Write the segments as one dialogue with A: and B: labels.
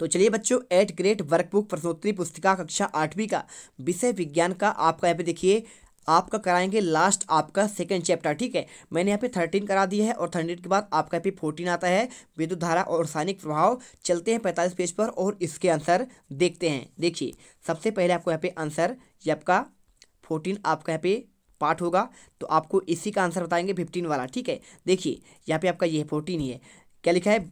A: तो चलिए बच्चों एट ग्रेट वर्कबुक प्रश्नोत्तरी पुस्तिका कक्षा आठवीं का विषय विज्ञान का आपका यहाँ पे देखिए आपका कराएंगे लास्ट आपका सेकंड चैप्टर ठीक है मैंने यहाँ पे थर्टीन करा दिया है और थर्टीन के बाद आपका यहाँ पे फोर्टीन आता है विद्युत धारा और रासायनिक प्रभाव चलते हैं पैंतालीस पेज पर और इसके आंसर देखते हैं देखिए सबसे पहले आपको यहाँ पे आंसर ये आपका फोर्टीन आपका यहाँ पे पार्ट होगा तो आपको इसी का आंसर बताएंगे फिफ्टीन वाला ठीक है देखिए यहाँ पे आपका ये फोर्टीन ही है क्या लिखा है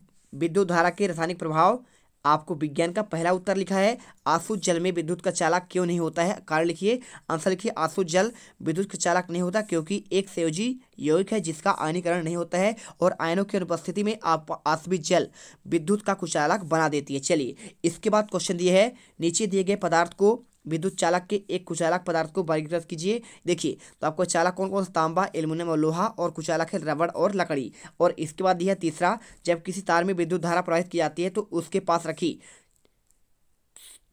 A: विद्युत धारा के रासायनिक प्रभाव आपको विज्ञान का पहला उत्तर लिखा है आंसू जल में विद्युत का चालक क्यों नहीं होता है कारण लिखिए आंसर लिखिए आंसू जल विद्युत का चालक नहीं होता क्योंकि एक संयोजी यौगिक है जिसका आयनीकरण नहीं होता है और आयनों की अनुपस्थिति में आप आसवी जल विद्युत का कुचालक बना देती है चलिए इसके बाद क्वेश्चन दिए है नीचे दिए गए पदार्थ को विद्युत चालक के एक कुचालक पदार्थ को वर्गीकृत कीजिए देखिए तो आपको चालक कौन कौन सा तांबा एल्यूमिनियम और लोहा और कुचालक है रबड़ और लकड़ी और इसके बाद यह तीसरा जब किसी तार में विद्युत धारा प्रवाहित की जाती है तो उसके पास रखी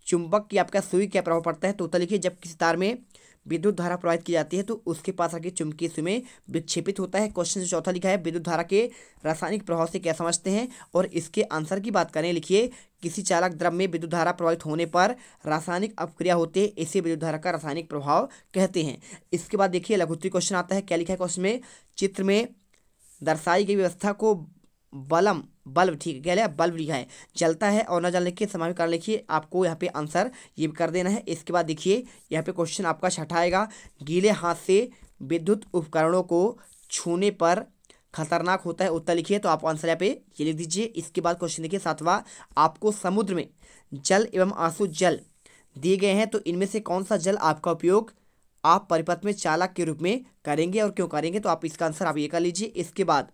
A: चुंबक की आपका सुई क्या प्रभाव पड़ता है तो उत्तर लिखिए जब किसी तार में विद्युत धारा प्रवाहित की जाती है तो उसके पास आके चुंबकीय सुमें विक्षेपित होता है क्वेश्चन चौथा लिखा है विद्युत धारा के रासायनिक प्रभाव से क्या समझते हैं और इसके आंसर की बात करें लिखिए किसी चालक द्रव में विद्युत धारा प्रवाहित होने पर रासायनिक अपक्रिया होती है इसे विद्युत धारा का रासायनिक प्रभाव कहते हैं इसके बाद देखिए लघुत्री क्वेश्चन आता है क्या लिखा है क्वेश्चन में चित्र में दर्शाई गई व्यवस्था को बलम बल्ब ठीक है क्या लिया बल्ब लिखा है जलता है और न जलने के समय कारण लिखिए आपको यहाँ पे आंसर ये कर देना है इसके बाद देखिए यहाँ पे क्वेश्चन आपका छठाएगा गीले हाथ से विद्युत उपकरणों को छूने पर खतरनाक होता है उत्तर लिखिए तो आप आंसर यहाँ पे ये लिख दीजिए इसके बाद क्वेश्चन देखिए सातवा आपको समुद्र में जल एवं आंसू जल दिए गए हैं तो इनमें से कौन सा जल आपका उपयोग आप परिपथ में चालक के रूप में करेंगे और क्यों करेंगे तो आप इसका आंसर आप ये कर लीजिए इसके बाद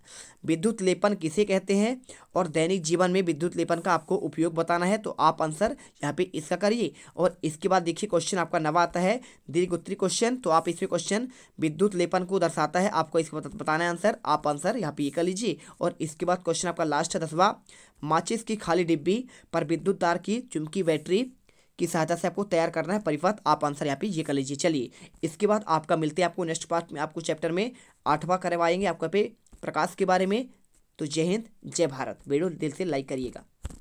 A: विद्युत लेपन किसे कहते हैं और दैनिक जीवन में विद्युत लेपन का आपको उपयोग बताना है तो आप आंसर यहाँ पे इसका करिए और इसके बाद देखिए क्वेश्चन आपका नवा आता है दीर्घ उत्तरी क्वेश्चन तो आप इसमें क्वेश्चन विद्युत लेपन को दर्शाता है आपको इसका बताना है आंसर आप आंसर यहाँ पे ये कर लीजिए और इसके बाद क्वेश्चन आपका लास्ट है दसवा माचिस की खाली डिब्बी पर विद्युत तार की चुमकी बैटरी की सहायता से आपको तैयार करना है परिपथ आप आंसर यहाँ पे ये कर लीजिए चलिए इसके बाद आपका मिलते हैं आपको नेक्स्ट पार्ट में आपको चैप्टर में आठवां करवाएंगे आपका पे प्रकाश के बारे में तो जय हिंद जय भारत वीडियो दिल से लाइक करिएगा